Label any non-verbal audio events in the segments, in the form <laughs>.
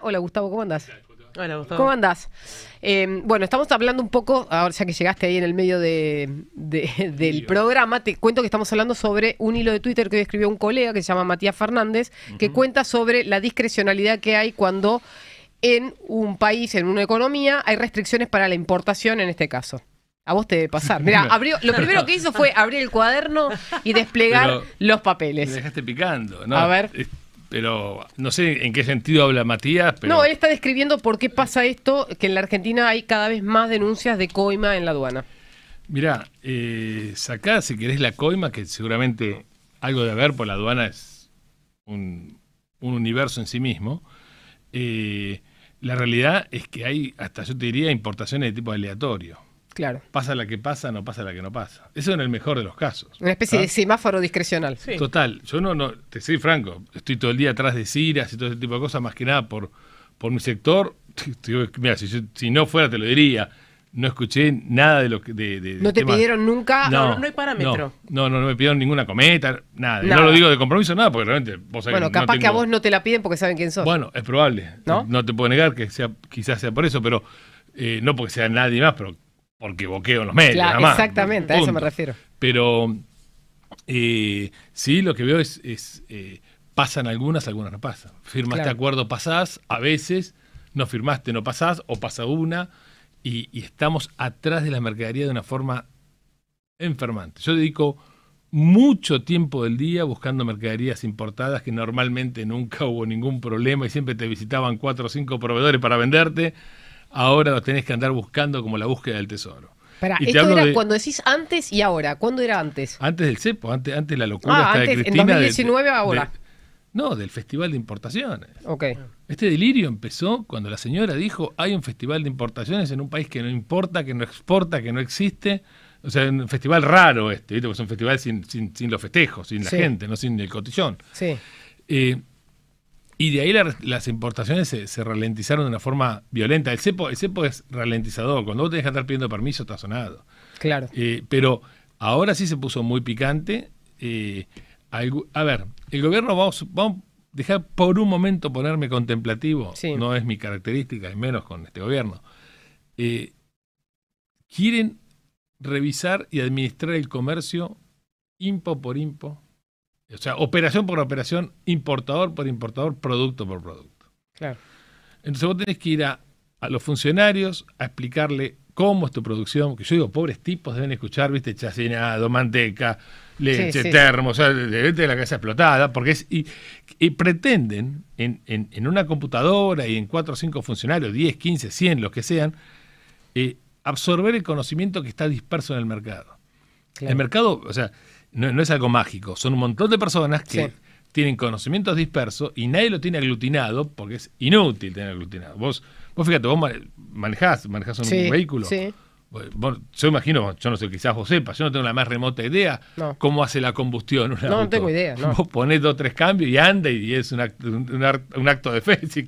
Hola Gustavo, ¿cómo andás? Hola Gustavo. ¿Cómo andás? Eh, bueno, estamos hablando un poco, ahora ya que llegaste ahí en el medio del programa, te cuento que estamos hablando sobre un hilo de Twitter que hoy escribió un colega que se llama Matías Fernández, que cuenta sobre la discrecionalidad que hay cuando en un país, en una economía, hay restricciones para la importación en este caso. A vos te debe pasar. Mira, <laughs> abrió, lo primero que hizo fue abrir el cuaderno y desplegar los papeles. Me dejaste picando, ¿no? A ver pero no sé en qué sentido habla Matías. Pero... No, él está describiendo por qué pasa esto, que en la Argentina hay cada vez más denuncias de coima en la aduana. Mirá, eh, sacá si querés la coima, que seguramente algo de haber por la aduana es un, universo en sí mismo. Eh, la realidad es que hay, hasta yo te diría, importaciones de tipo aleatorio. Pasa la que pasa, no pasa la que no pasa. Eso en el mejor de los casos. Una especie de ¿ah? semáforo discrecional. Total. Yo no, no, te soy franco, estoy todo el día atrás de Ciras y todo ese tipo de cosas, más que nada por, por mi sector. <laughs> Mira, si, no fuera te lo diría no escuché nada de lo que. De, ¿No te pidieron nunca? No, hay parámetro. No, no, no, me pidieron ninguna cometa, nada. No lo digo de compromiso, nada, porque realmente vos sabés Bueno, capaz que a vos no te la piden porque saben quién sos. Bueno, es probable. No, te puedo negar que sea, quizás sea por eso, pero eh, no porque sea nadie más, pero porque boqueo en los medios. nada más, exactamente, a eso me refiero. Pero eh, sí, lo que veo es, eh, pasan algunas, algunas no pasan. Firmaste acuerdo, pasás, a veces no firmaste, no pasás, o pasa una, y, y estamos atrás de la mercadería de una forma enfermante. Yo dedico mucho tiempo del día buscando mercaderías importadas que normalmente nunca hubo ningún problema y siempre te visitaban cuatro o cinco proveedores para venderte ahora lo tenés que andar buscando como la búsqueda del tesoro. Pero, esto era cuando decís antes y ahora. ¿Cuándo era antes? Antes del CEPO, antes, antes la locura ah, de Cristina. ¿En 2019 ahora? no, del Festival de Importaciones. Okay. Este delirio empezó cuando la señora dijo, hay un festival de importaciones en un país que no importa, que no exporta, que no existe. O sea, un festival raro este, ¿viste? Porque es un festival sin, sin, sin los festejos, sin la gente, no sin el cotillón. Sí. Eh, y de ahí las importaciones se, ralentizaron de una forma violenta. El cepo, el es ralentizador. Cuando vos te que estar pidiendo permiso, está sonado. Claro. Eh, pero ahora sí se puso muy picante. Eh, a ver, el gobierno, vamos, vamos a dejar por un momento ponerme contemplativo. No es mi característica, y menos con este gobierno. Eh, quieren revisar y administrar el comercio impo por impo o sea, operación por operación, importador por importador, producto por producto. Claro. Entonces vos tenés que ir a, los funcionarios a explicarle cómo es tu producción, que yo digo, pobres tipos deben escuchar, viste, chacinado, manteca, leche, termo, o sea, de la casa explotada, porque es, y, pretenden en, una computadora y en cuatro o cinco funcionarios, 10, 15, 100, los que sean, eh, absorber el conocimiento que está disperso en el mercado. El mercado, o sea, no, es algo mágico. Son un montón de personas que tienen conocimientos dispersos y nadie lo tiene aglutinado porque es inútil tener aglutinado. Vos, vos fíjate, vos manejás, un vehículo. yo imagino, yo no sé, quizás vos sepas, yo no tengo la más remota idea cómo hace la combustión. Una no, no tengo idea. Vos ponés dos tres cambios y anda y es un acto, de fe. <laughs> sí,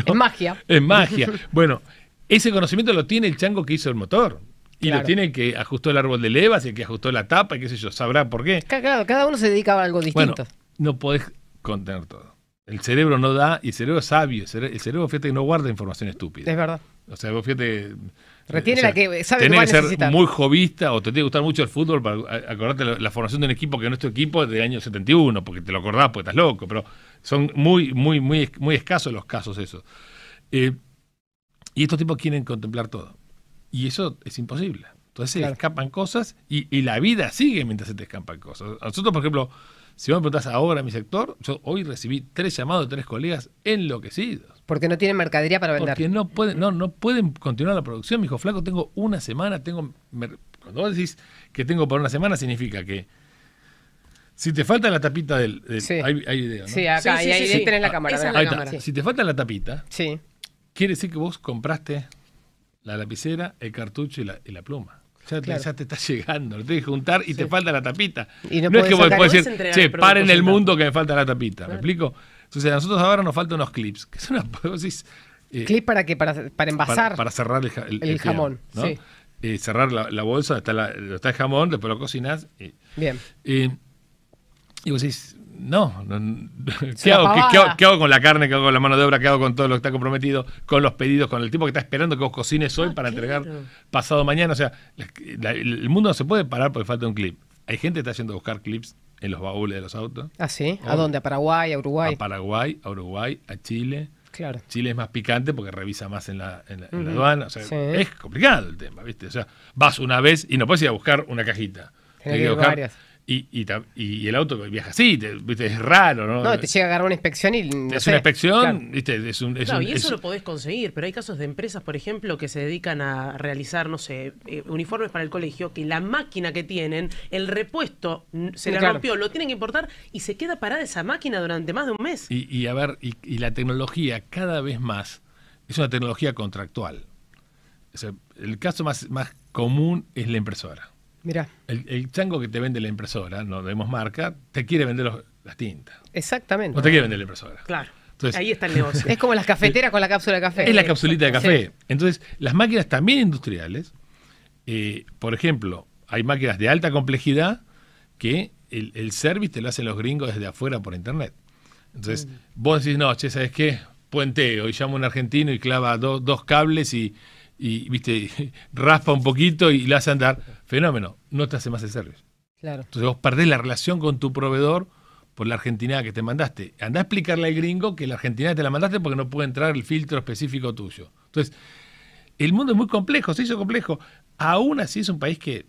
es magia. Es magia. bueno, ese conocimiento lo tiene el chango que hizo el motor. Y lo tiene que ajustar el árbol de levas, Y que ajustó la tapa, y qué sé yo, sabrá por qué. Claro, cada uno se dedica a algo distinto. no podés contener todo. El cerebro no da, y el cerebro es sabio, el cerebro, fíjate que no guarda información estúpida. Es verdad. O sea, vos fíjate... Retiene la que sabe que, ser muy jovista o te tiene que gustar mucho el fútbol para acordarte la, formación de un equipo que no es tu equipo de año 71, porque te lo acordás porque estás loco, pero son muy, muy, muy, muy escasos los casos esos. Eh, y estos tipos quieren contemplar todo. Y eso es imposible. Entonces se escapan cosas y, y, la vida sigue mientras se te escapan cosas. Nosotros, por ejemplo, si vos me preguntás ahora a mi sector, yo hoy recibí tres llamados de tres colegas enloquecidos. Porque no tienen mercadería para vender. Porque no pueden, no, no pueden continuar la producción. Me dijo, flaco, tengo una semana, tengo... Cuando vos decís que tengo por una semana, significa que si te falta la tapita del. sí. hay, hay, Sí, acá, tenés la ah, cámara. La cámara. Si te falta la tapita, quiere decir que vos compraste la lapicera, el cartucho y la, pluma. Ya, te, está <laughs> llegando, lo tienes que juntar y te falta la tapita. Y no, es que vos puedes decir, che, paren el mundo que me falta la tapita. ¿Me explico? Entonces, a nosotros ahora nos faltan unos clips, que <laughs> eh, para que Para, para envasar. Para, cerrar el, jamón. Eh, cerrar la, bolsa, está, el jamón, después lo cocinas. Eh. Bien. y vos decís, no, no ¿qué, hago? ¿Qué, qué, hago, con la carne? ¿Qué hago con la mano de obra? ¿Qué hago con todo lo que está comprometido? Con los pedidos, con el tipo que está esperando que vos cocines hoy ah, para entregar pasado mañana. O sea, el mundo no se puede parar porque falta un clip. Hay gente que está yendo a buscar clips en los baúles de los autos. ¿Ah, sí? ¿A dónde? ¿A Paraguay? ¿A Uruguay? A Paraguay, a Uruguay, a Chile. Claro. Chile es más picante porque revisa más en la, en la, aduana. O sea, es complicado el tema, ¿viste? O sea, vas una vez y no puedes ir a buscar una cajita. Y, el auto viaja así, es raro, ¿no? No, te llega a agarrar una inspección y. es una inspección, viste, un. y eso lo podés conseguir, pero hay casos de empresas, por ejemplo, que se dedican a realizar, no sé, eh, uniformes para el colegio, que la máquina que tienen, el repuesto se le rompió, lo tienen que importar y se queda parada esa máquina durante más de un mes. Y, a ver, y, la tecnología cada vez más es una tecnología contractual. el caso más, más común es la impresora Mira. El, chango que te vende la impresora, no vemos marca, te quiere vender las tintas. Exactamente. No te quiere vender la impresora. Claro. Ahí está el negocio. <laughs> es como las cafeteras con la cápsula de café. Es la capsulita de café. Entonces, las máquinas también industriales, eh, por ejemplo, hay máquinas de alta complejidad que el, service te lo hacen los gringos desde afuera por internet. Entonces, mm. vos decís, no, che, ¿sabes qué? Puenteo y llama un argentino y clava dos cables y, viste, <laughs> raspa un poquito y la hace andar fenómeno, no te hace más el servicio. Claro. Entonces vos perdés la relación con tu proveedor por la Argentina que te mandaste. Andá a explicarle al gringo que la Argentina te la mandaste porque no puede entrar el filtro específico tuyo. Entonces, el mundo es muy complejo, se hizo complejo. Aún así es un país que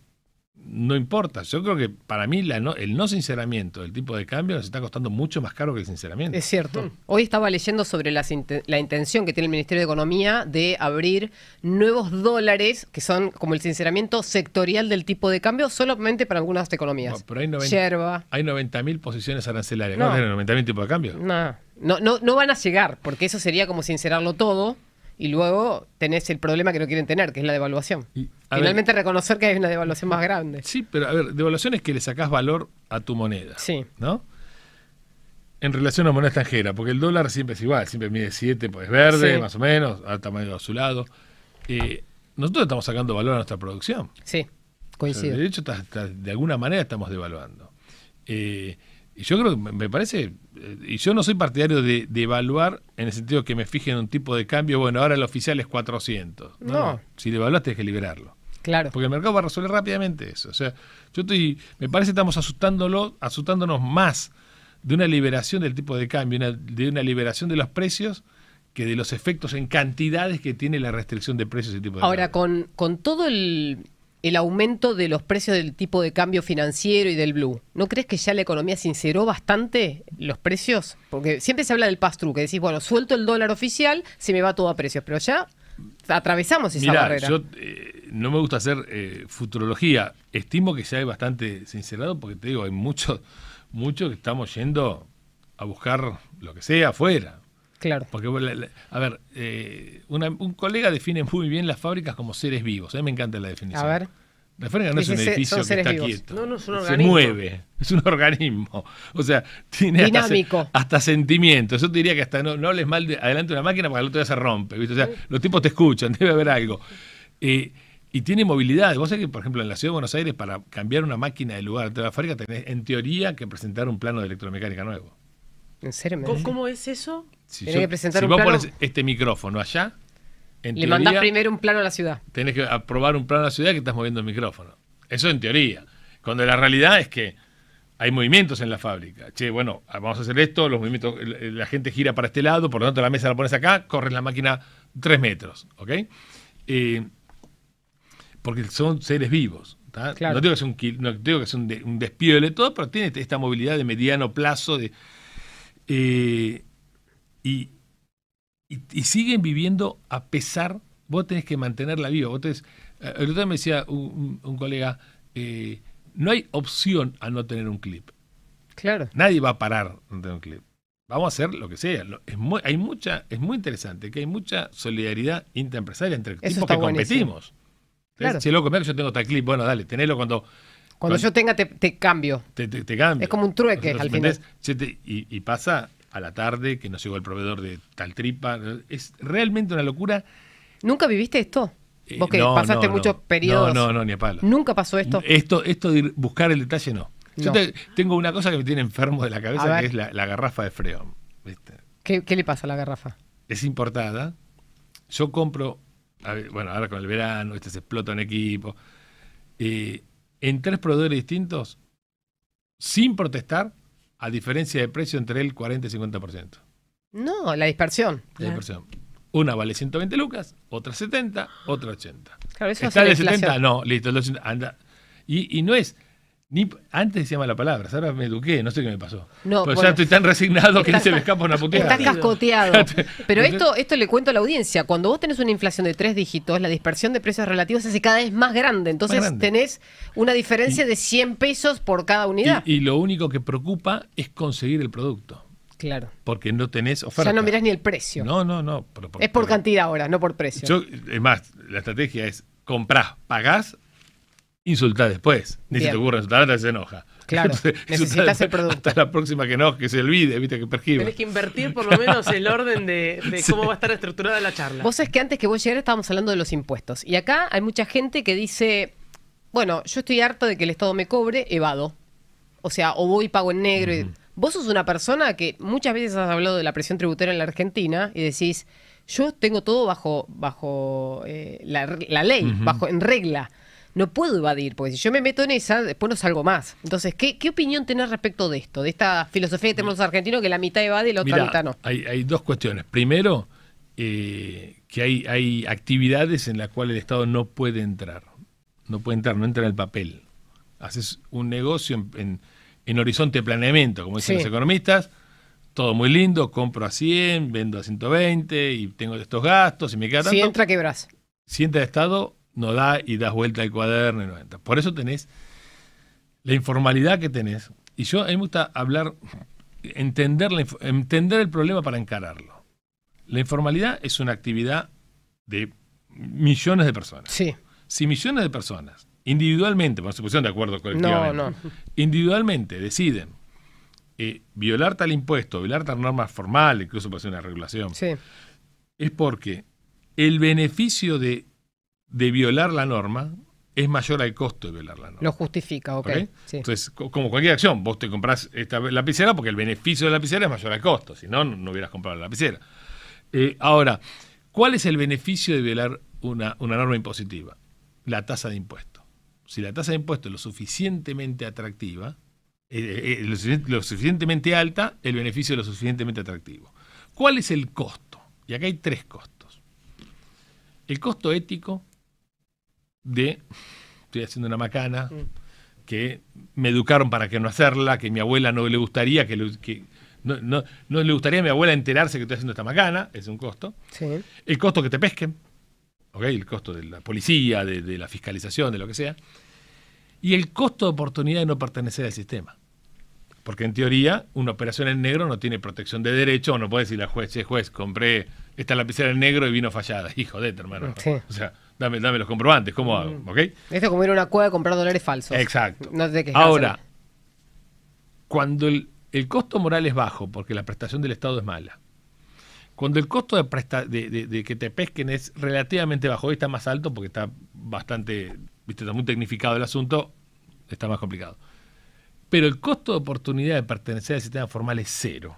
no importa. Yo creo que para mí la el no sinceramiento del tipo de cambio nos está costando mucho más caro que el sinceramiento. Es cierto. Mm. Hoy estaba leyendo sobre la, intención que tiene el Ministerio de Economía de abrir nuevos dólares, que son como el sinceramiento sectorial del tipo de cambio, solamente para algunas economías. pero hay 90.000 posiciones arancelarias. No. 90.000 tipos de cambio? No. No, no, no van a llegar, porque eso sería como sincerarlo todo y luego tenés el problema que no quieren tener, que es la devaluación. Finalmente reconocer que hay una devaluación más grande. Sí, pero a ver, devaluación es que le sacás valor a tu moneda. Sí. ¿No? En relación a moneda extranjera, porque el dólar siempre es igual, siempre mide 7, pues verde, más o menos, al tamaño azulado. Eh, nosotros estamos sacando valor a nuestra producción. Sí, coincido. de hecho, de alguna manera estamos devaluando. Eh, y yo creo que me parece, eh, y yo no soy partidario de, evaluar en el sentido que me fijen un tipo de cambio, bueno, ahora el oficial es 400. No. Si le evaluaste tienes que liberarlo. Claro. Porque el mercado va a resolver rápidamente eso. O sea, yo estoy, me parece que estamos asustándolo, asustándonos más de una liberación del tipo de cambio, de una liberación de los precios, que de los efectos en cantidades que tiene la restricción de precios y tipo de Ahora, con, con, todo el el aumento de los precios del tipo de cambio financiero y del blue. ¿No crees que ya la economía sinceró bastante los precios? Porque siempre se habla del pass-through, que decís, bueno, suelto el dólar oficial, se me va todo a precios, pero ya atravesamos esa barrera. Yo eh, no me gusta hacer eh, futurología, estimo que ya hay bastante sincerado, porque te digo, hay muchos mucho que estamos yendo a buscar lo que sea afuera. Claro. Porque, a ver, eh, un colega define muy bien las fábricas como seres vivos. A eh, mí me encanta la definición. A ver. La fábrica no es, un edificio que está quieto. No, no es un se mueve, <laughs> es un organismo. O sea, tiene Hasta, sentimientos. Yo te diría que hasta no, no hables mal de, adelante una máquina porque al otro día se rompe. O sea, los tipos te escuchan, <laughs> debe haber algo. Eh, y tiene movilidad. Vos sabés que, por ejemplo, en la ciudad de Buenos Aires, para cambiar una máquina de lugar de la fábrica, tenés en teoría que presentar un plano de electromecánica nuevo. ¿En ¿Cómo, es eso? Si vos pones este micrófono allá, le mandás primero un plano a la ciudad. Tenés que aprobar un plano a la ciudad que estás moviendo el micrófono. Eso en teoría. Cuando la realidad es que hay movimientos en la fábrica. Che, bueno, vamos a hacer esto, los movimientos, la gente gira para este lado, por lo tanto la mesa la pones acá, corres la máquina tres metros, ¿ok? porque son seres vivos. No digo que sea un, no de, todo, pero tiene esta movilidad de mediano plazo, de, eh, y, siguen viviendo a pesar, vos tenés que mantenerla viva. Vos tenés, eh, el otro día me decía un, colega, eh, no hay opción a no tener un clip. Claro. Nadie va a parar no tener un clip. Vamos a hacer lo que sea. Es muy, hay mucha, es muy interesante que hay mucha solidaridad interempresaria entre el que competimos. Claro. Si loco, mira yo tengo tal clip, bueno, dale, tenelo cuando cuando, yo tenga, te, cambio. Te, cambio. Es como un trueque al final. y, pasa a la tarde que nos llegó el proveedor de tal tripa. Es realmente una locura. ¿Nunca viviste esto? Eh, Vos que pasaste muchos periodos. No, no, no, ni a palo. ¿Nunca pasó esto? Esto, esto de buscar el detalle, no. Yo tengo una cosa que me tiene enfermo de la cabeza, que es la, garrafa de freón. ¿Qué, le pasa a la garrafa? Es importada. Yo compro, bueno, ahora con el verano, este se explota en equipo. Eh, en tres proveedores distintos sin protestar, a diferencia de precio entre el 40 y 50%. No, la dispersión. La dispersión. Una vale 120 lucas, otra 70, otra 80. Claro, eso ¿Está de 70? No, listo, y no es antes decía la palabra, ahora me eduqué, no sé qué me pasó. No, pero ya estoy tan resignado que ni se me escapa una puteada. Estás cascoteado. <laughs> pero esto, esto le cuento a la audiencia. Cuando vos tenés una inflación de tres dígitos, la dispersión de precios relativos se hace cada vez más grande. Entonces tenés una diferencia de 100 pesos por cada unidad. Y, lo único que preocupa es conseguir el producto. Claro. Porque no tenés oferta. Ya no mirás ni el precio. No, no, no. es por, cantidad ahora, no por precio. Yo, es más, la estrategia es comprás, pagás insulta después. Ni se te ocurre insultar antes se enoja. Claro, <laughs> necesitas el producto. Hasta la próxima que no, que se olvide, viste, que pergiva. Tenés que invertir por lo menos el orden de, <laughs> cómo va a estar estructurada la charla. Vos es que antes que vos llegar estábamos hablando de los impuestos. Y acá hay mucha gente que dice, bueno, yo estoy harto de que el Estado me cobre, evado. O sea, o voy y pago en negro. Vos sos una persona que muchas veces has hablado de la presión tributaria en la Argentina y decís, yo tengo todo bajo, bajo eh, la, ley, bajo en regla no puedo evadir, porque si yo me meto en esa, después no salgo más. Entonces, ¿qué, qué opinión tenés respecto de esto, de esta filosofía que tenemos los argentinos, que la mitad evade y la otra mitad no? Hay, hay, dos cuestiones. Primero, eh, que hay, hay actividades en las cuales el Estado no puede entrar. No puede entrar, no entra en el papel. Haces un negocio en, horizonte de planeamiento, como dicen los economistas, todo muy lindo, compro a 100, vendo a 120 y tengo estos gastos y me queda Si entra, quebras. Si entra el Estado, no da y das vuelta al cuaderno Por eso tenés la informalidad que tenés. Y yo a mí me gusta hablar, entender, entender el problema para encararlo. La informalidad es una actividad de millones de personas. Sí. Si millones de personas, individualmente, vamos se de acuerdo colectivamente, individualmente deciden eh, violar tal impuesto, violar tal norma formal, incluso para hacer una regulación, sí. es porque el beneficio de de violar la norma es mayor al costo de violar la norma. Lo justifica, ok. Entonces, como cualquier acción, vos te comprás esta lapicera porque el beneficio de la lapicera es mayor al costo, si no, no hubieras comprado la lapicera. Eh, ahora, ¿cuál es el beneficio de violar una, norma impositiva? La tasa de impuesto. Si la tasa de impuesto es lo suficientemente atractiva, eh, eh, lo suficientemente alta, el beneficio es lo suficientemente atractivo. ¿Cuál es el costo? Y acá hay tres costos. El costo ético, de, estoy haciendo una macana, mm. que me educaron para que no hacerla, que mi abuela no le gustaría, que, que no, no, le gustaría a mi abuela enterarse que estoy haciendo esta macana, es un costo. El costo que te pesquen, ¿okay? el costo de la policía, de, la fiscalización, de lo que sea. Y el costo de oportunidad de no pertenecer al sistema. Porque en teoría, una operación en negro no tiene protección de derecho, no puede decir la juez, che, juez, compré esta lapicera en negro y vino fallada. <laughs> Hijo de, hermano. O sea, dame, dame los comprobantes, ¿cómo hago? Mm. Esto es como ir a una cueva y comprar dólares falsos. Exacto. No Ahora, cuando el, costo moral es bajo, porque la prestación del Estado es mala, cuando el costo de, presta, de, que te pesquen es relativamente bajo, hoy está más alto porque está bastante, viste, está muy tecnificado el asunto, está más complicado. Pero el costo de oportunidad de pertenecer al sistema formal es cero,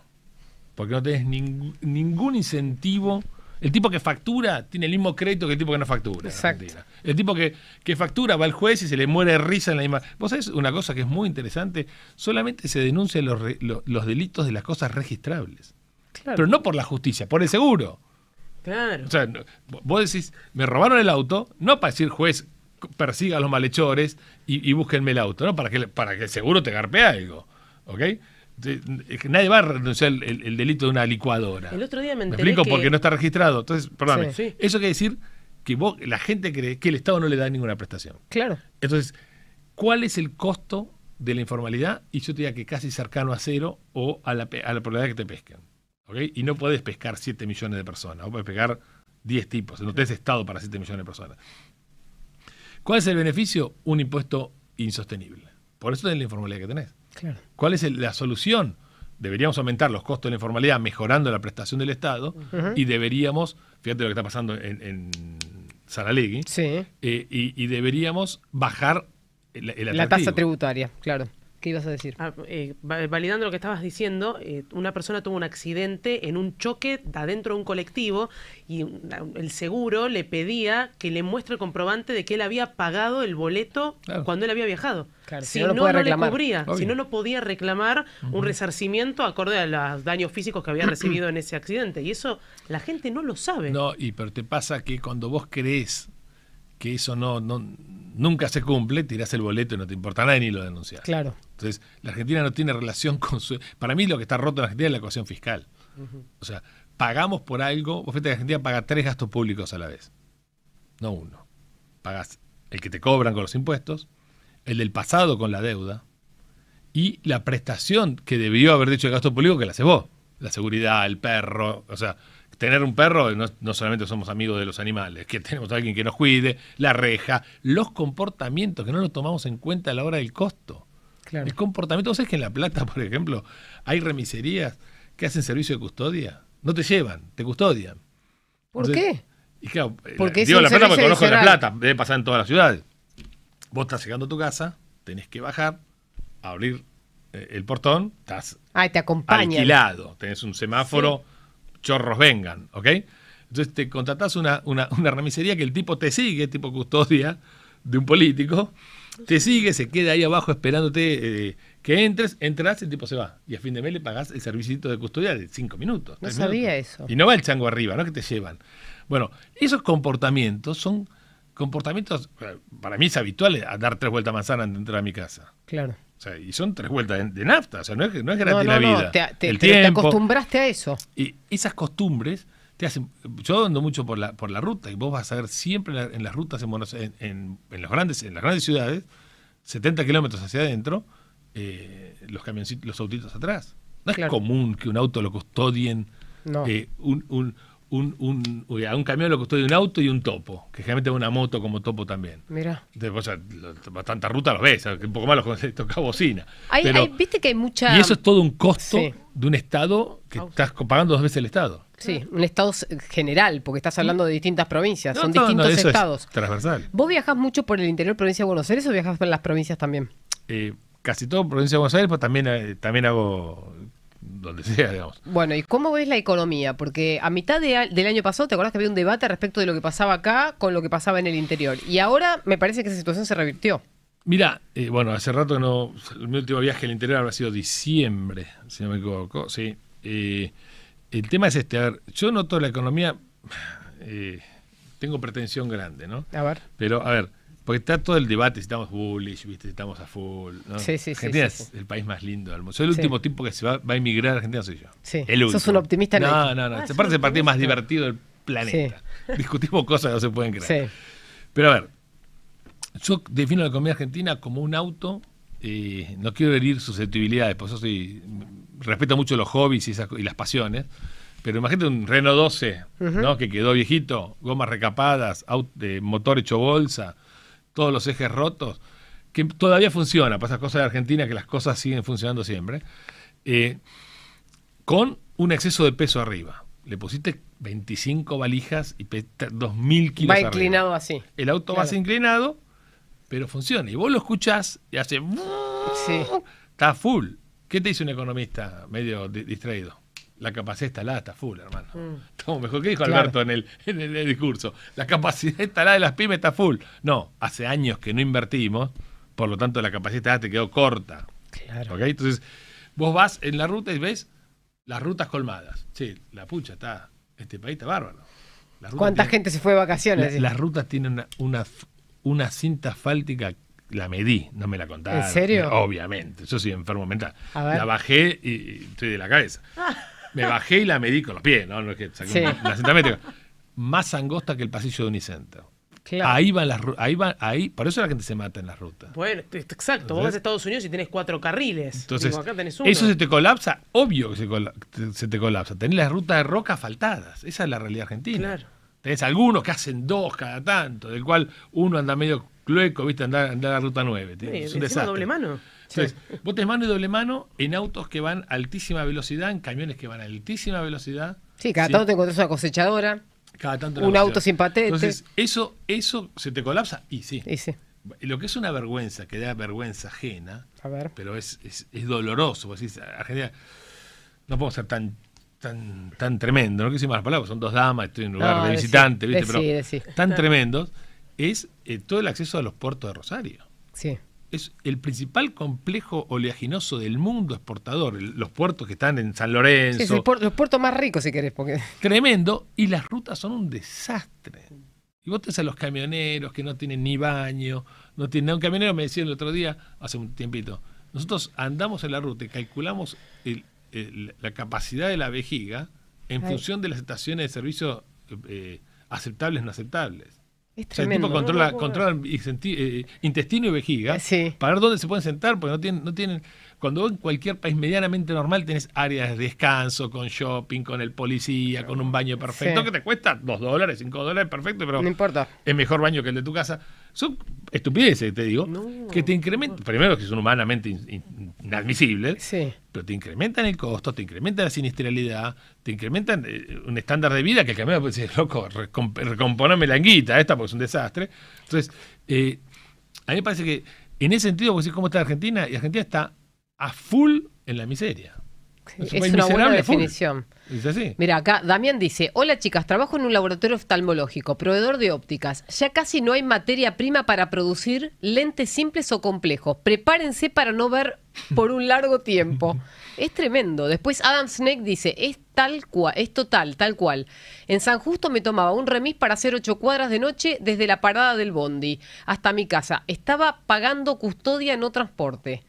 porque no tenés ningún incentivo el tipo que factura tiene el mismo crédito que el tipo que no factura. Exacto. el tipo que, que, factura va al juez y se le muere risa en la misma. Vos sabés una cosa que es muy interesante: solamente se denuncian los, delitos de las cosas registrables. Claro. Pero no por la justicia, por el seguro. Claro. O sea, vos decís, me robaron el auto, no para decir juez, persiga a los malhechores y, búsquenme el auto, ¿no? Para que, para que el seguro te garpea algo. ¿Ok? nadie va a renunciar el, delito de una licuadora. me explico? Porque no está registrado. Entonces, perdóname. Eso quiere decir que la gente cree que el Estado no le da ninguna prestación. Claro. Entonces, ¿cuál es el costo de la informalidad? Y yo te diría que casi cercano a cero o a la, probabilidad que te pesquen. Y no puedes pescar 7 millones de personas, o puedes pescar 10 tipos. No tenés Estado para 7 millones de personas. ¿Cuál es el beneficio? Un impuesto insostenible. Por eso tenés la informalidad que tenés. ¿Cuál es la solución? Deberíamos aumentar los costos de la informalidad mejorando la prestación del Estado y deberíamos, fíjate lo que está pasando en, en Saralegui, eh, y, deberíamos bajar la tasa tributaria, claro. ¿Qué ibas a decir? Ah, eh, validando lo que estabas diciendo, eh, una persona tuvo un accidente en un choque adentro de un colectivo y mm, el seguro le pedía que le muestre el comprobante de que él había pagado el boleto cuando él había viajado. Claro, si, no, no, le cubría, si no, no podía reclamar un resarcimiento acorde a los daños físicos que había <coughs> recibido en ese accidente. Y eso la gente no lo sabe. No, y pero te pasa que cuando vos crees que eso no, nunca se cumple, tirás el boleto y no te importa nada ni lo denunciás. Claro. Entonces, la Argentina no tiene relación con su... Para mí lo que está roto en la Argentina es la ecuación fiscal. O sea, pagamos por algo, vos fíjate que la Argentina paga tres gastos públicos a la vez, no uno. Pagas el que te cobran con los impuestos, el del pasado con la deuda y la prestación que debió haber dicho el gasto público que la haces vos. La seguridad, el perro, o sea, tener un perro, no, solamente somos amigos de los animales, que tenemos a alguien que nos cuide, la reja, los comportamientos que no los tomamos en cuenta a la hora del costo. Claro. El comportamiento, sabés que en La Plata, <laughs> por ejemplo, hay remiserías que hacen servicio de custodia? No te llevan, te custodian. ¿Por qué? Y claro, eh, Porque digo La Plata porque conozco La Plata, debe pasar en toda la ciudad. Vos estás llegando a tu casa, tenés que bajar, abrir eh, el portón, estás te acompaña. alquilado. Tenés un semáforo chorros vengan, ¿ok? Entonces te contratás una, una, una remisería que el tipo te sigue, tipo custodia de un político, te sigue, se queda ahí abajo esperándote eh, que entres, entras, y el tipo se va. Y a fin de mes le pagás el servicito de custodia de cinco minutos. No sabía eso. Y no va el chango arriba, ¿no? Que te llevan. Bueno, esos comportamientos son comportamientos, eh, para mí es habitual eh, a dar tres vueltas a manzana antes de entrar a mi casa. Claro y son tres vueltas de, nafta, o sea, no es, no gratis la vida. te, acostumbraste a eso. Y esas costumbres te hacen. Yo ando mucho por la, por la ruta y vos vas a ver siempre en, las rutas en, grandes, en las grandes ciudades, 70 kilómetros hacia adentro, eh, los camioncitos, los autitos atrás. No es común que un auto lo custodien. Eh, un, un, un, un camión lo costó de un auto y un topo, que generalmente es una moto como topo también. Mira. o sea, bastante ruta los ves, un poco más los <laughs> toca bocina. Hay, viste que hay mucha. Y eso es todo un costo de un Estado que estás pagando dos veces el Estado. Sí, un Estado general, porque estás hablando de distintas provincias, son distintos estados. Es transversal. ¿Vos viajás mucho por el interior provincia de Buenos Aires o viajas por las provincias también? Eh, casi todo provincia de Buenos Aires, pues también, eh, también hago donde sea, digamos. Bueno, ¿y cómo ves la economía? Porque a mitad del año pasado, ¿te acordás que había un debate respecto de lo que pasaba acá con lo que pasaba en el interior? Y ahora me parece que esa situación se revirtió. Mira, eh, bueno, hace rato no. Mi último viaje al interior habrá sido diciembre, si no me equivoco. Sí. Eh, el tema es este. A ver, yo noto la economía. Eh, tengo pretensión grande, ¿no? A ver. Pero, a ver porque está todo el debate, si estamos bullish, si estamos a full. ¿no? Sí, sí, Argentina es el país más lindo del mundo. Soy el último tipo que se va, a emigrar a Argentina, soy yo. Sí. El Sos un optimista. No, no, no. Ah, se parece el partido más divertido del planeta. <laughs> Discutimos cosas que no se pueden creer. Pero a ver, yo defino la economía argentina como un auto. Eh, no quiero herir susceptibilidades, por eso sí respeto mucho los hobbies y, las pasiones. Pero imagínate un Renault 12, ¿no? Que quedó viejito, gomas recapadas, motor hecho bolsa, todos los ejes rotos, que todavía funciona, pasa cosas de Argentina que las cosas siguen funcionando siempre, eh, con un exceso de peso arriba. Le pusiste 25 valijas y 2.000 kilos. Va inclinado así. El auto va inclinado, pero funciona. Y vos lo escuchás y hace... Sí. Está full. ¿Qué te dice un economista medio distraído? La capacidad instalada está full, hermano. Mm. mejor. que dijo Alberto en el, el, discurso? La capacidad instalada de las pymes está full. No, hace años que no invertimos, por lo tanto la capacidad instalada te quedó corta. Claro. Entonces, vos vas en la ruta y ves las rutas colmadas. Sí, la pucha está. Este país está bárbaro. ¿Cuánta gente se fue de vacaciones? las rutas tienen una, una, cinta asfáltica, la medí, no me la contaron. ¿En serio? Obviamente, yo soy enfermo mental. La bajé y, estoy de la cabeza. Ah me bajé y la medí con los pies, ¿no? no es que saqué Más angosta que el pasillo de Unicenter. Ahí van las ahí van, ahí, por eso la gente se mata en las rutas. Bueno, exacto, vos vas a Estados Unidos y tenés cuatro carriles. Entonces, acá tenés uno. eso se te colapsa, obvio que se, te colapsa. Tenés las rutas de roca faltadas, esa es la realidad argentina. Claro. Tenés algunos que hacen dos cada tanto, del cual uno anda medio clueco, viste, anda, anda la ruta nueve. es un desastre. doble mano. Entonces, botes mano y doble mano en autos que van a altísima velocidad, en camiones que van a altísima velocidad. Sí, cada tanto te encontrás una cosechadora. un auto sin Entonces, eso, eso se te colapsa y sí. Y Lo que es una vergüenza, que da vergüenza ajena, pero es, es, doloroso. no podemos ser tan tan, tan tremendo, no quiero decir malas palabras, son dos damas, estoy en un lugar de visitante, ¿viste? pero tan tremendos, es eh, todo el acceso a los puertos de Rosario. Sí es el principal complejo oleaginoso del mundo exportador. los puertos que están en San Lorenzo. Sí, los puertos más ricos, si querés. Porque... <laughs> Tremendo. Y las rutas son un desastre. Y vos tenés a los camioneros que no tienen ni baño, no tienen. Un camionero me decía el otro día, hace un tiempito, nosotros andamos en la ruta y calculamos la capacidad de la vejiga en función de las estaciones de servicio aceptables eh, aceptables no aceptables el tipo controla, eh, intestino y vejiga para ver dónde se pueden sentar, porque no tienen, no tienen. Cuando en cualquier país medianamente normal tenés áreas de descanso, con shopping, con el policía, con un baño perfecto, que te cuesta dos dólares, cinco dólares, perfecto, pero no importa. es mejor baño que el de tu casa. Son estupideces, te digo, que te incrementan, primero que son humanamente inadmisibles, pero te incrementan el costo, te incrementan la sinistralidad te incrementan eh, un estándar de vida que el camino puede decir, loco, recomp melanguita la esta porque es un desastre. Entonces, eh, a mí me parece que en ese sentido, pues decís cómo está Argentina, y Argentina está a full en la miseria. Es, una buena definición. Mira, acá Damián dice, hola chicas, trabajo en un laboratorio oftalmológico, proveedor de ópticas. Ya casi no hay materia prima para producir lentes simples o complejos. Prepárense para no ver por un largo tiempo. <laughs> Es tremendo. Después Adam Snake dice, es tal cual, es total, tal cual. En San Justo me tomaba un remis para hacer ocho cuadras de noche desde la parada del Bondi hasta mi casa. Estaba pagando custodia, no transporte.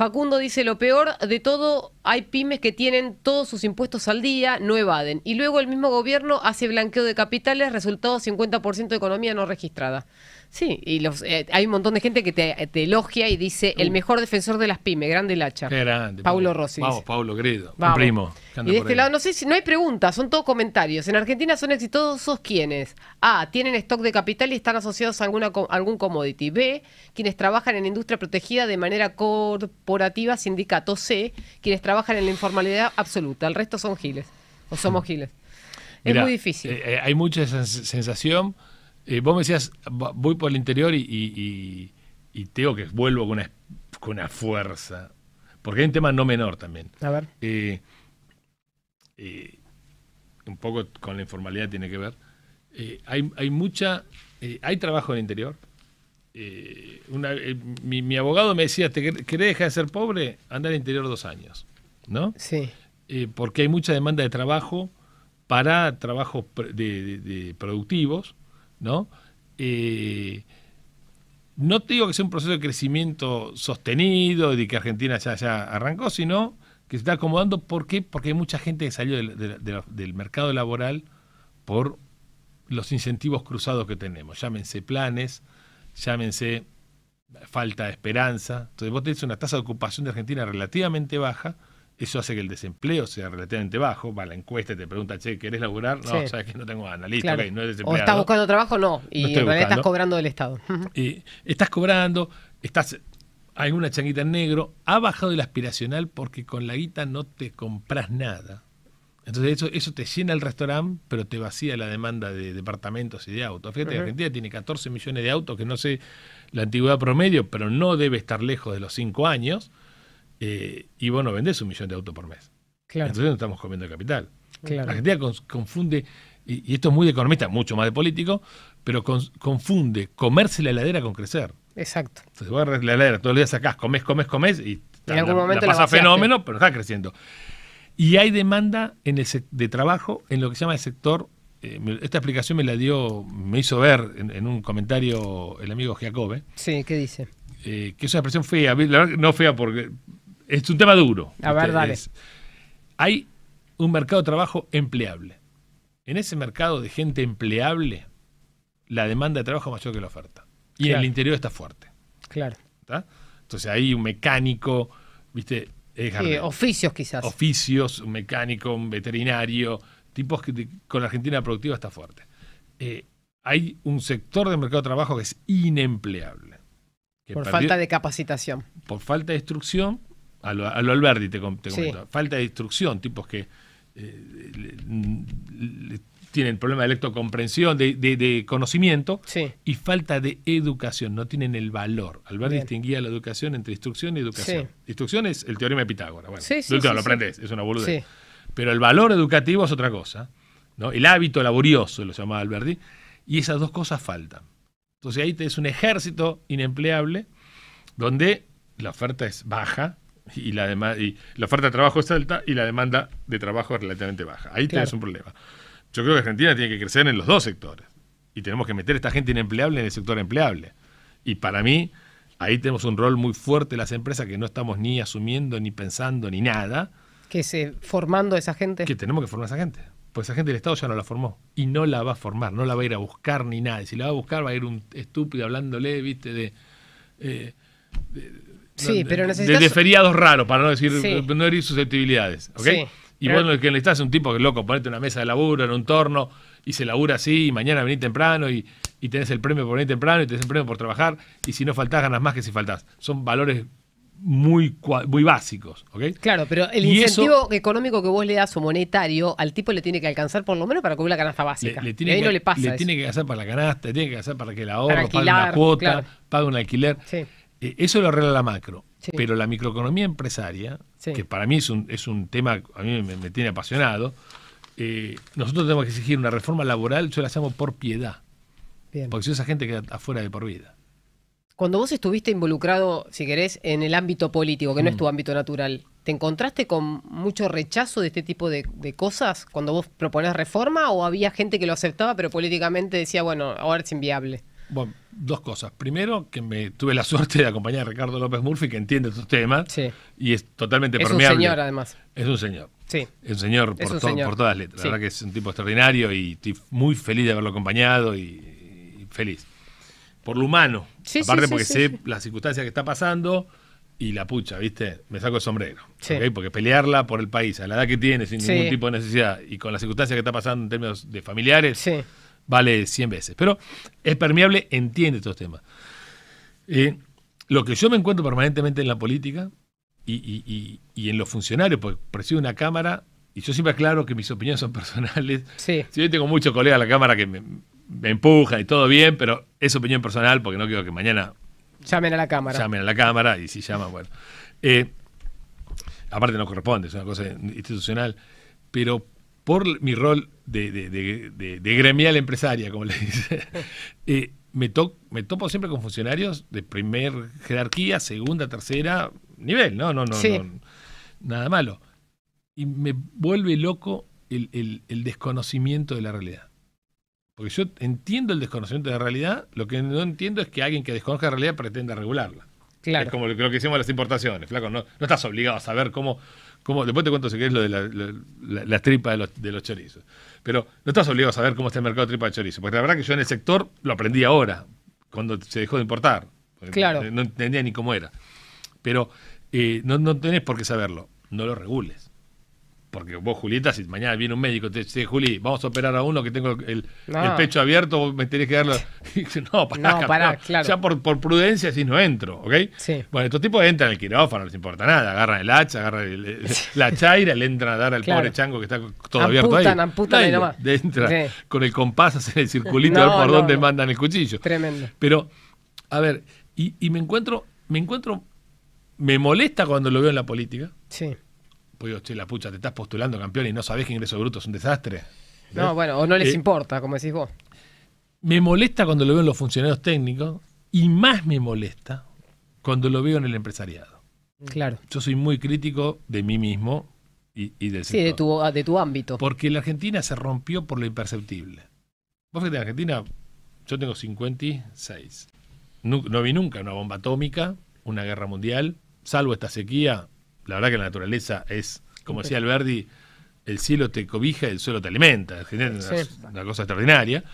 Facundo dice, lo peor de todo, hay pymes que tienen todos sus impuestos al día, no evaden. Y luego el mismo gobierno hace blanqueo de capitales, resultado 50% de economía no registrada. Sí, y los, eh, hay un montón de gente que te, eh, elogia y dice el mejor defensor de las pymes, grande lacha. hacha. grande. Paulo Rossi. Vamos, Pablo, querido, primo. Y de este lado, no sé si no hay preguntas, son todos comentarios. En Argentina son exitosos quienes A. Tienen stock de capital y están asociados a alguna, algún commodity. B. Quienes trabajan en industria protegida de manera corporativa, sindicato. C. Quienes trabajan en la informalidad absoluta. El resto son giles. O somos mm. giles. Es muy difícil. Eh, hay mucha sensación eh, vos me decías, voy por el interior y, tengo que vuelvo con una, fuerza. Porque hay un tema no menor también. A ver. Eh, eh, un poco con la informalidad tiene que ver. hay, mucha. hay trabajo en el interior. mi, abogado me decía: ¿te querés dejar de ser pobre? Anda al interior dos años. ¿No? Sí. porque hay mucha demanda de trabajo para trabajos de productivos ¿no? Eh, no te digo que sea un proceso de crecimiento sostenido, de que Argentina ya, ya arrancó, sino que se está acomodando. ¿Por qué? Porque hay mucha gente que salió del, del mercado laboral por los incentivos cruzados que tenemos. Llámense planes, llámense falta de esperanza. Entonces vos tenés una tasa de ocupación de Argentina relativamente baja, eso hace que el desempleo sea relativamente bajo. Va la encuesta y te pregunta, che, ¿querés laburar? No, sabes que no tengo analista O estás buscando trabajo, no. Y en estás cobrando del Estado. Eh, estás cobrando, estás hay una changuita en negro. Ha bajado el aspiracional porque con la guita no te compras nada. Entonces eso, eso te llena el restaurante, pero te vacía la demanda de departamentos y de autos. Fíjate, que Argentina tiene 14 millones de autos, que no sé la antigüedad promedio, pero no debe estar lejos de los 5 años. Eh, y vos no vendés un millón de autos por mes. Claro. Entonces no estamos comiendo capital. La Argentina confunde, y, esto es muy de economista, mucho más de político, pero confunde comerse la heladera con crecer. Exacto. Entonces vos la heladera, todos los días sacás, comés, comés, comés, y en algún momento pasa fenómeno, pero está creciendo. Y hay demanda en el de trabajo en lo que se llama el sector. Eh, esta explicación me la dio, me hizo ver en, un comentario el amigo Jacobe. Sí, ¿qué dice? Eh, que es una expresión fea, no fea porque es un tema duro. A ver, hay un mercado de trabajo empleable. En ese mercado de gente empleable, la demanda de trabajo es mayor que la oferta. Y en el interior está fuerte. Claro. Entonces hay un mecánico, ¿viste? oficios quizás. Oficios, un mecánico, un veterinario, tipos que con la Argentina productiva está fuerte. Eh, hay un sector del mercado de trabajo que es inempleable. por falta de capacitación. Por falta de instrucción a lo, Alberti te, Falta de instrucción, tipos que eh, tienen problema de lectocomprensión, de, de, conocimiento y falta de educación, no tienen el valor. Alberti distinguía la educación entre instrucción y educación. Instrucción es el teorema de Pitágoras, bueno, lo, lo aprendes, es una boludez. Pero el valor educativo es otra cosa, ¿no? El hábito laborioso lo llamaba Alberti y esas dos cosas faltan. Entonces ahí es un ejército inempleable donde la oferta es baja, y la, y la oferta de trabajo es alta y la demanda de trabajo es relativamente baja. Ahí tenés un problema. Yo creo que Argentina tiene que crecer en los dos sectores y tenemos que meter a esta gente inempleable en el sector empleable. Y para mí, ahí tenemos un rol muy fuerte las empresas que no estamos ni asumiendo, ni pensando, ni nada. Que se formando esa gente. Que tenemos que formar a esa gente. Pues esa gente del Estado ya no la formó y no la va a formar, no la va a ir a buscar ni nada. si la va a buscar, va a ir un estúpido hablándole, viste, de eh, Sí, pero De, feriados raros, para no decir, herir susceptibilidades, y bueno vos lo que necesitas es un tipo que, loco, ponete una mesa de laburo, en un torno, y se labura así, y mañana venís temprano, y, y tenés el premio por venir temprano, y tenés el premio por trabajar, y si no faltás, ganas más que si faltás. Son valores muy, muy básicos. ¿ok? Claro, pero el incentivo económico que vos le das o monetario al tipo le tiene que alcanzar por lo menos para cubrir la canasta básica. Le, tiene, que, no le tiene que hacer para la canasta, le tiene que hacer para que la ahorro, pague una cuota, pague un alquiler. Sí. Eh, eso lo arregla la macro. Pero la microeconomía empresaria, que para mí es un, es un tema, a mí me, tiene apasionado, eh, nosotros tenemos que exigir una reforma laboral, yo la llamo por piedad. Porque si esa gente queda afuera de por vida. Cuando vos estuviste involucrado, si querés, en el ámbito político, que no es tu mm. ámbito natural, ¿te encontraste con mucho rechazo de este tipo de, de, cosas cuando vos proponés reforma o había gente que lo aceptaba pero políticamente decía, bueno, ahora es inviable? Bueno, dos cosas. Primero, que me tuve la suerte de acompañar a Ricardo López Murphy, que entiende estos temas. Y es totalmente permeable. Es un señor, además. Es un señor. Sí. Es un señor, por, todas todas letras. La verdad que es un tipo extraordinario y estoy muy feliz de haberlo acompañado y, feliz. Por lo humano. Sí, Aparte porque sé las circunstancias que está pasando y la pucha, ¿viste? Me saco el sombrero. Sí. Porque pelearla por el país, a la edad que tiene, sin ningún tipo de necesidad y con las circunstancias que está pasando en términos de familiares, sí vale 100 veces. Pero es permeable entiende estos temas. Eh, lo que yo me encuentro permanentemente en la política y, en los funcionarios, porque presido una Cámara y yo siempre aclaro que mis opiniones son <laughs> personales. Sí. yo tengo muchos colegas en la Cámara que me, empujan y todo bien, pero es opinión personal porque no quiero que mañana... Llamen a la Cámara. Llamen a la Cámara y si llaman, bueno. Eh, aparte no corresponde, es una cosa institucional, pero por mi rol de, gremial empresaria, como le dice, <laughs> eh, me, topo siempre con funcionarios de primer jerarquía, segunda, tercera nivel, ¿no? No, no, nada malo. Y me vuelve loco el, desconocimiento de la realidad. Porque yo entiendo el desconocimiento de la realidad, lo que no entiendo es que alguien que desconozca la realidad pretenda regularla. Claro. Es como lo, que hicimos las importaciones, flaco. no, estás obligado a saber cómo después te cuento si querés lo de la, tripa de los, chorizos. Pero no estás obligado a saber cómo está el mercado de tripa de chorizo, porque la verdad que yo en el sector lo aprendí ahora, cuando se dejó de importar. Claro. No entendía ni cómo era. Pero eh, no tenés por qué saberlo, no lo regules porque vos, Julieta, si mañana viene un médico y te dice, Juli, vamos a operar a uno que tengo el, pecho abierto, me tenés que darlo. <laughs> no, para no, Ya por, prudencia, si no entro, ¿ok? Sí. Bueno, estos tipos entran al quirófano, no les importa nada. Agarran el hacha, agarran la chaira, le entran a dar al pobre chango que está todo abierto ahí. entra con el compás, hace el circulito a ver por dónde mandan el cuchillo. Tremendo. Pero, a ver, y, y me encuentro, me encuentro, me molesta cuando lo veo en la política. Sí pues yo che, la pucha, te estás postulando campeón y no sabés que ingreso bruto es un desastre. No, bueno, o no les eh, importa, como decís vos. Me molesta cuando lo veo en los funcionarios técnicos y más me molesta cuando lo veo en el empresariado. Claro. Yo soy muy crítico de mí mismo y, y del de tu, ah, de tu ámbito. Porque la Argentina se rompió por lo imperceptible. Vos fíjate, en Argentina, yo tengo 56. no vi nunca una bomba atómica, una guerra mundial, salvo esta sequía, la verdad que la naturaleza es, como decía Alberti el cielo te cobija, y el suelo te alimenta, es una, cosa extraordinaria.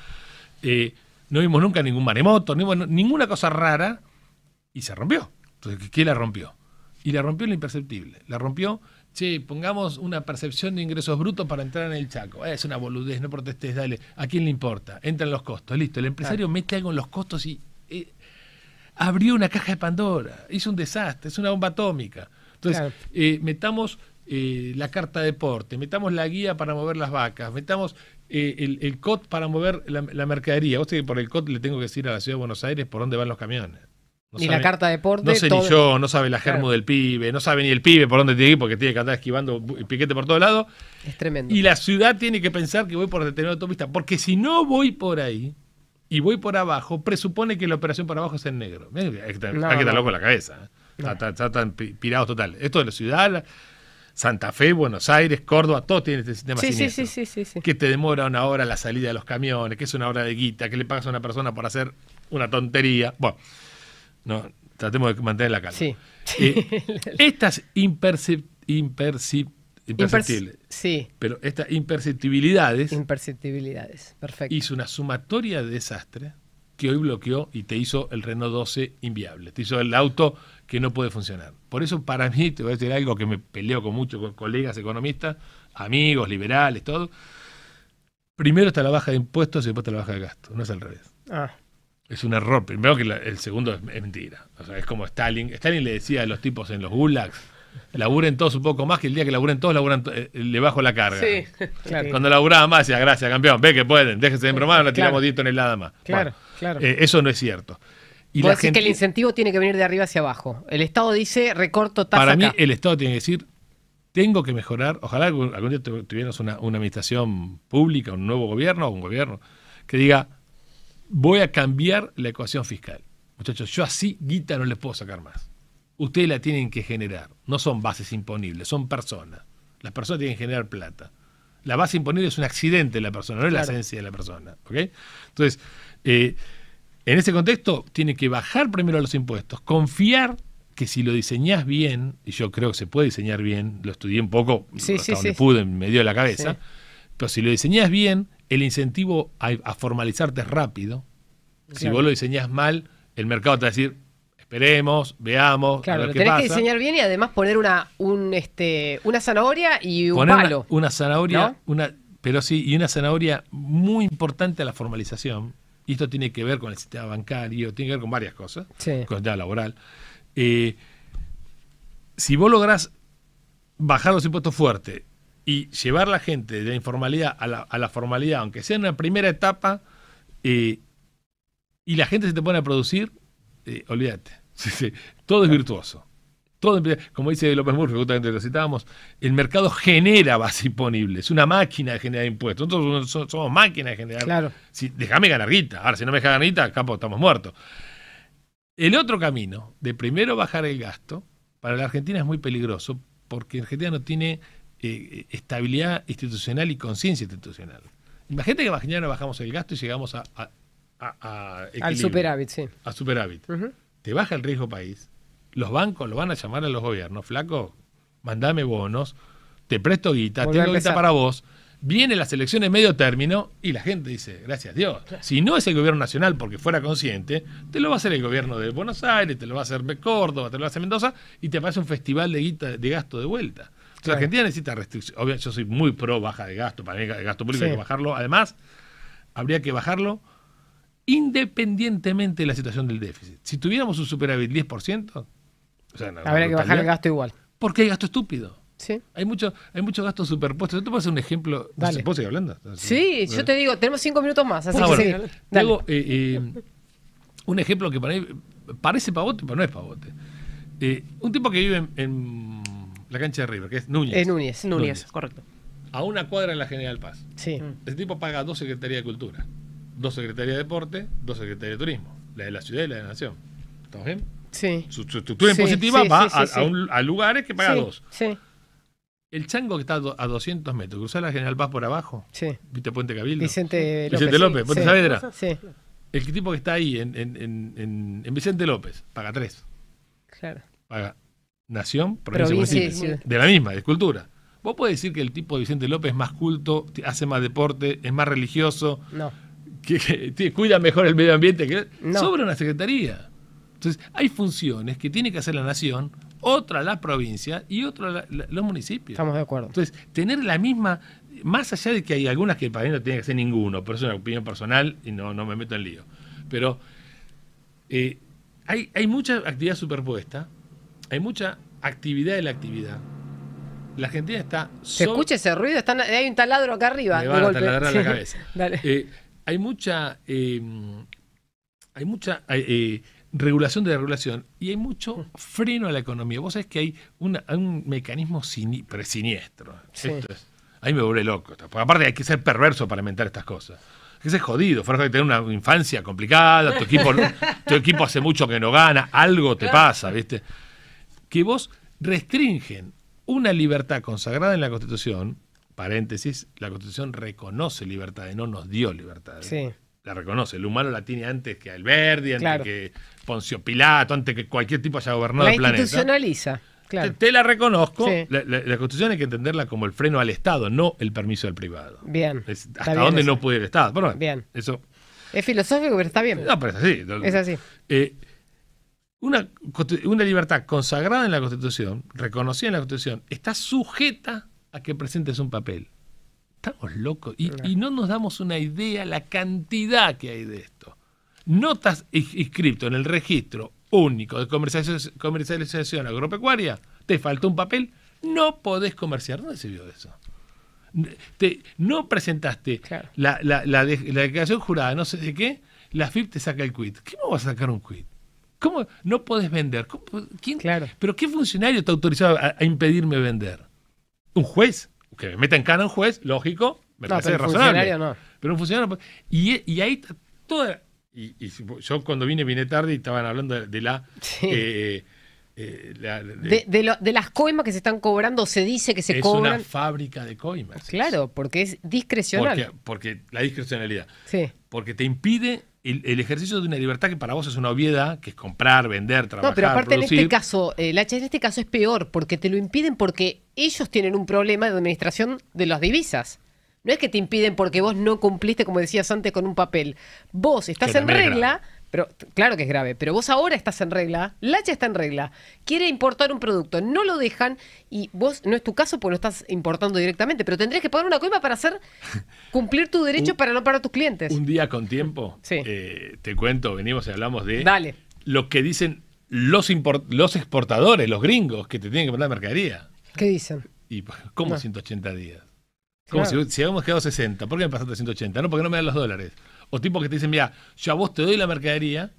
Eh, no vimos nunca ningún maremoto, ninguna cosa rara y se rompió. Entonces, ¿qué la rompió? Y la rompió lo imperceptible. La rompió, che, pongamos una percepción de ingresos brutos para entrar en el Chaco. es una boludez, no protestes, dale. ¿A quién le importa? Entran los costos, listo. El empresario mete algo en los costos y eh, abrió una caja de Pandora. Hizo un desastre, es una bomba atómica. Entonces, eh, metamos eh, la carta de porte, metamos la guía para mover las vacas, metamos eh, el, COT para mover la, mercadería. Vos que por el COT le tengo que decir a la ciudad de Buenos Aires por dónde van los camiones. ni la carta de deporte. No sé ni yo, no sabe la germo del pibe, no sabe ni el pibe por dónde tiene que ir porque tiene que andar esquivando el piquete por todos lados. Es tremendo. Y la ciudad tiene que pensar que voy por de autopista, porque si no voy por ahí y voy por abajo, presupone que la operación por abajo es en negro. Hay que ah, loco la cabeza pirados total. Esto de la ciudad, Santa Fe, Buenos Aires, Córdoba, Todo tiene este sistema sí, Sí, sí, sí, Que te demora una hora la salida de los camiones, que es una hora de guita, que le pagas a una persona por hacer una tontería. Bueno, no, tratemos de mantener la calma. Sí. Eh, <laughs> estas imperceptibles. sí. Pero estas imperceptibilidades. Imperceptibilidades, perfecto. Hizo una sumatoria de desastres que hoy bloqueó y te hizo el Renault 12 inviable, te hizo el auto que no puede funcionar. Por eso para mí, te voy a decir algo que me peleo con muchos con colegas economistas, amigos, liberales, todo. Primero está la baja de impuestos y después está la baja de gastos, no es al revés. Ah. Es un error. Primero que el segundo es, mentira. sea, es como Stalin. Stalin le decía a los tipos en los gulags, laburen todos un poco más, que el día que laburen todos, eh, le bajo la carga. Sí, <laughs> claro. Cuando laburaba más, decía, gracias, campeón, ve que pueden, déjense de bromar, la tiramos en el nada más. Claro. Eh, eso no es cierto. Y que el incentivo tiene que venir de arriba hacia abajo. El Estado dice recorto tasa. Para mí, el Estado tiene que decir: tengo que mejorar. Ojalá algún, día tuviéramos una, administración pública, un nuevo gobierno un gobierno que diga: voy a cambiar la ecuación fiscal. Muchachos, yo así guita no les puedo sacar más. Ustedes la tienen que generar. No son bases imponibles, son personas. Las personas tienen que generar plata. La base imponible es un accidente de la persona, no es la esencia de la persona. ¿okay? Entonces, eh, en ese contexto, tiene que bajar primero los impuestos, confiar que si lo diseñas bien, y yo creo que se puede diseñar bien, lo estudié un poco, hasta donde pude pude, me dio la cabeza, pero si lo diseñas bien, el incentivo a, formalizarte es rápido. Si vos lo diseñas mal, el mercado te va a decir, esperemos, veamos. Claro, tenés que diseñar bien y además poner una, este, una zanahoria y un palo. Una, zanahoria, una, pero sí, y una zanahoria muy importante a la formalización y esto tiene que ver con el sistema bancario, tiene que ver con varias cosas, con el sistema laboral. Eh, si vos lográs bajar los impuestos fuerte y llevar la gente de la informalidad a la, formalidad, aunque sea en una primera etapa, eh, y la gente se te pone a producir, eh, olvídate. <laughs> Todo es virtuoso como dice López Murphy, justamente lo citábamos, el mercado genera base imponible. es una máquina de generar impuestos. Nosotros somos máquinas de generar. Claro. Si, déjame ganar guita. Ahora, si no me deja ganar guita, estamos muertos. El otro camino, de primero bajar el gasto, para la Argentina es muy peligroso, porque Argentina no tiene eh, estabilidad institucional y conciencia institucional. Imagínate que mañana bajamos el gasto y llegamos a, al superávit, sí. A superávit. Te baja el riesgo país, los bancos lo van a llamar a los gobiernos, flaco, mandame bonos, te presto guita, tengo guita para vos. Viene las elecciones medio término y la gente dice, gracias Dios. Si no es el gobierno nacional porque fuera consciente, te lo va a hacer el gobierno de Buenos Aires, te lo va a hacer Córdoba, te lo va a hacer Mendoza y te aparece un festival de guita de gasto de vuelta. La Argentina necesita restricción. Obviamente, yo soy muy pro baja de gasto, para mí el gasto público hay que bajarlo. Además, habría que bajarlo independientemente de la situación del déficit. Si tuviéramos un superávit 10%, Habría que bajar el gasto igual. Porque hay gasto estúpido. Sí. Hay mucho, hay mucho gasto superpuesto. Yo te puedo hacer un ejemplo. Dale. seguir hablando? Sí, eh, yo te digo, tenemos cinco minutos más, así ah, que eh, eh, un ejemplo que para mí parece pavote, pero no es pavote. un tipo que vive en, la cancha de River, que es Núñez. Es Núñez, Núñez, correcto. A una cuadra en la General Paz. Mm. Ese tipo paga dos secretarías de Cultura, dos secretarías de Deporte, dos secretarías de Turismo, la de la ciudad y la de la Nación. ¿Estamos bien? Su, estructura impositiva va a, lugares que paga dos. El chango que está a 200 metros, usa la General Paz por abajo. Viste Puente Cabildo. Vicente López. Vicente López, Puente Saavedra. El tipo que está ahí en, Vicente López paga tres. Claro. Paga nación, provincia, De la misma, de escultura. ¿Vos podés decir que el tipo de Vicente López es más culto, hace más deporte, es más religioso? Que, cuida mejor el medio ambiente que Sobra una secretaría. Entonces, hay funciones que tiene que hacer la nación, otra la provincia y otra los municipios. Estamos de acuerdo. Entonces, tener la misma, más allá de que hay algunas que para mí no tiene que hacer ninguno, pero es una opinión personal y no, no me meto en lío. Pero eh, hay, mucha actividad superpuesta, hay mucha actividad de la actividad. La Argentina está. Se escucha ese ruido, hay un taladro acá arriba. Me van de a la cabeza. Dale. Eh, hay mucha. Eh, hay mucha regulación de la regulación y hay mucho mm. freno a la economía. Vos sabés que hay, un mecanismo presiniestro. ahí me vuelve loco. Aparte hay que ser perverso para inventar estas cosas. Hay que ser jodido. Fuera que tener una infancia complicada, tu equipo, tu equipo hace mucho que no gana, algo te pasa, ¿viste? Que vos restringen una libertad consagrada en la Constitución, paréntesis, la Constitución reconoce libertades, no nos dio libertades. Sí la reconoce. El humano la tiene antes que Alberti, antes que Poncio Pilato, antes que cualquier tipo haya gobernado la el planeta. Institucionaliza. Claro. Te, la reconozco. La, Constitución hay que entenderla como el freno al Estado, no el permiso del privado. Bien. hasta dónde no puede el Estado. bien. Es filosófico, pero está bien. No, pero es así. Es así. Eh, una, una libertad consagrada en la Constitución, reconocida en la Constitución, está sujeta a que presentes un papel estamos locos. Y, no nos damos una idea la cantidad que hay de esto. No estás inscrito en el registro único de comercialización agropecuaria, te falta un papel, no podés comerciar. ¿Dónde se vio eso? no presentaste la, declaración jurada, no sé de qué, la FIP te saca el quit. ¿Cómo vas va a sacar un quit? ¿Cómo no podés vender? ¿Quién? ¿Pero qué funcionario te autorizado a impedirme vender? ¿Un juez? que me meta en cara un juez, lógico, me parece pero razonable. no. Pero un funcionario. Y, y ahí toda. Y, yo cuando vine, vine tarde y estaban hablando de, la. Eh, eh, de, las coimas que se están cobrando, se dice que se cobran. Es una fábrica de coimas. Claro, porque es discrecional. Porque, porque la discrecionalidad. Sí. Porque te impide el, ejercicio de una libertad que para vos es una obviedad, que es comprar, vender, trabajar. No, pero aparte en este caso, el eh, H en este caso es peor, porque te lo impiden porque ellos tienen un problema de administración de las divisas. No es que te impiden porque vos no cumpliste, como decías antes, con un papel. Vos estás en regla. Pero claro que es grave, pero vos ahora estás en regla, Lacha está en regla, quiere importar un producto, no lo dejan y vos, no es tu caso porque lo estás importando directamente, pero tendrías que pagar una coima para hacer <laughs> cumplir tu derecho para no parar a tus clientes. Un día con tiempo, eh, te cuento, venimos y hablamos de lo que dicen los, los exportadores, los gringos que te tienen que la mercadería. ¿Qué dicen? ¿Y pues, cómo 180 días? Como si, habíamos quedado 60, ¿por qué me pasaste 180? No, porque no me dan los dólares. O tipos que te dicen, mira, yo a vos te doy la mercadería,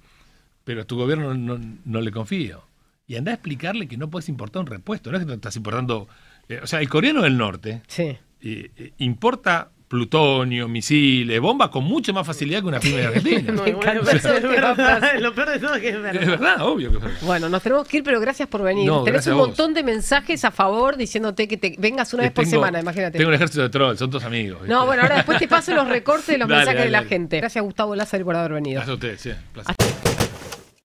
pero a tu gobierno no, le confío. Y anda a explicarle que no puedes importar un repuesto, no es que no estás importando... Eh, o sea, el coreano del norte sí. Eh, eh, importa plutonio, misiles, bombas con mucha más facilidad que una firma de Argentina. bueno, es <laughs> lo peor de todo es que es verdad. Es verdad, obvio que es Bueno, nos tenemos que ir, pero gracias por venir. Tenés un montón de mensajes a favor diciéndote que te vengas una eh, vez por semana, imagínate. Tengo un ejército de trolls, son tus amigos. No, bueno, ahora después te paso los recortes de los <laughs> mensajes de la gente. Gracias, Gustavo Lázaro, por haber venido. Gracias a ustedes, sí.